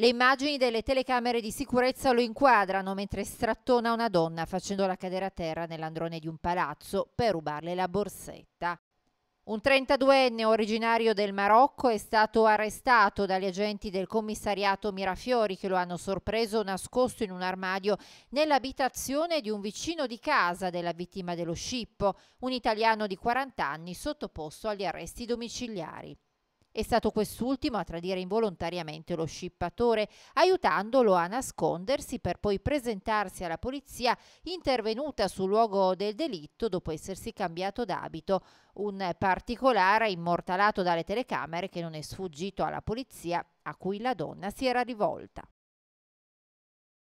Le immagini delle telecamere di sicurezza lo inquadrano mentre strattona una donna facendola cadere a terra nell'androne di un palazzo per rubarle la borsetta. Un 32enne originario del Marocco è stato arrestato dagli agenti del commissariato Mirafiori che lo hanno sorpreso nascosto in un armadio nell'abitazione di un vicino di casa della vittima dello scippo, un italiano di 40 anni sottoposto agli arresti domiciliari. È stato quest'ultimo a tradire involontariamente lo scippatore, aiutandolo a nascondersi per poi presentarsi alla polizia intervenuta sul luogo del delitto dopo essersi cambiato d'abito, un particolare immortalato dalle telecamere che non è sfuggito alla polizia a cui la donna si era rivolta.